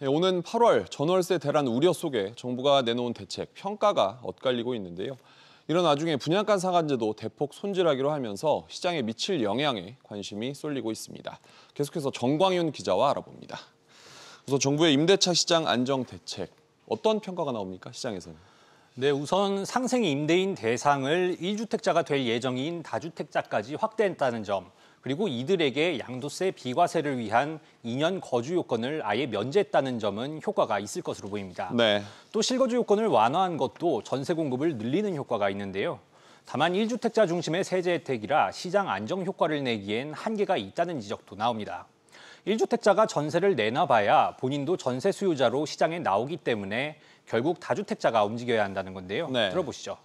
네, 오는 8월 전월세 대란 우려 속에 정부가 내놓은 대책 평가가 엇갈리고 있는데요. 이런 와중에 분양가 상한제도 대폭 손질하기로 하면서 시장에 미칠 영향에 관심이 쏠리고 있습니다. 계속해서 정광윤 기자와 알아봅니다. 우선 정부의 임대차 시장 안정 대책 어떤 평가가 나옵니까 시장에서는? 네, 우선 상생 임대인 대상을 1주택자가 될 예정인 다주택자까지 확대했다는 점. 그리고 이들에게 양도세 비과세를 위한 2년 거주 요건을 아예 면제했다는 점은 효과가 있을 것으로 보입니다. 네. 또 실거주 요건을 완화한 것도 전세 공급을 늘리는 효과가 있는데요. 다만 1주택자 중심의 세제 혜택이라 시장 안정 효과를 내기엔 한계가 있다는 지적도 나옵니다. 1주택자가 전세를 내놔봐야 본인도 전세 수요자로 시장에 나오기 때문에 결국 다주택자가 움직여야 한다는 건데요. 네. 들어보시죠.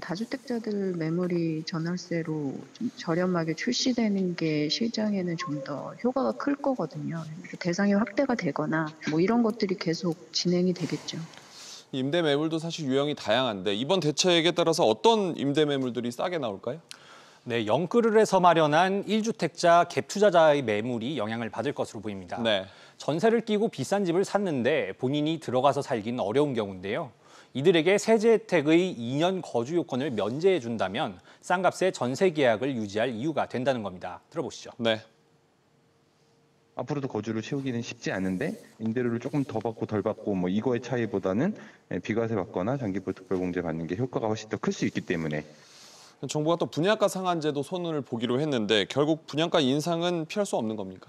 다주택자들 매물이 전월세로 좀 저렴하게 출시되는 게 실장에는 좀 더 효과가 클 거거든요. 대상이 확대가 되거나 뭐 이런 것들이 계속 진행이 되겠죠. 임대 매물도 사실 유형이 다양한데 이번 대책에 따라서 어떤 임대 매물들이 싸게 나올까요? 네, 영끌을해서 마련한 1주택자 갭 투자자의 매물이 영향을 받을 것으로 보입니다. 네. 전세를 끼고 비싼 집을 샀는데 본인이 들어가서 살기는 어려운 경우인데요. 이들에게 세제 혜택의 2년 거주 요건을 면제해 준다면 싼값에 전세 계약을 유지할 이유가 된다는 겁니다. 들어보시죠. 네. 앞으로도 거주를 채우기는 쉽지 않은데 임대료를 조금 더 받고 덜 받고 뭐 이거의 차이보다는 비과세 받거나 장기보 특별공제 받는 게 효과가 훨씬 더 클 수 있기 때문에 정부가 또 분양가 상한제도 손을 보기로 했는데 결국 분양가 인상은 피할 수 없는 겁니까?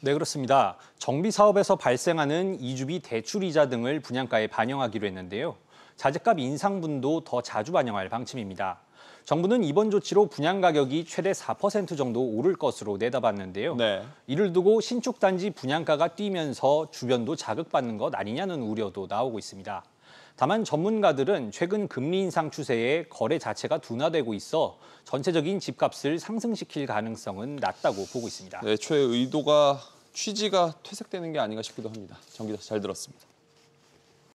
네, 그렇습니다. 정비 사업에서 발생하는 이주비 대출 이자 등을 분양가에 반영하기로 했는데요. 자재값 인상분도 더 자주 반영할 방침입니다. 정부는 이번 조치로 분양 가격이 최대 4% 정도 오를 것으로 내다봤는데요. 네. 이를 두고 신축 단지 분양가가 뛰면서 주변도 자극받는 것 아니냐는 우려도 나오고 있습니다. 다만 전문가들은 최근 금리 인상 추세에 거래 자체가 둔화되고 있어 전체적인 집값을 상승시킬 가능성은 낮다고 보고 있습니다. 네, 최의 도가 취지가 퇴색되는 게 아닌가 싶기도 합니다. 정기자 잘 들었습니다.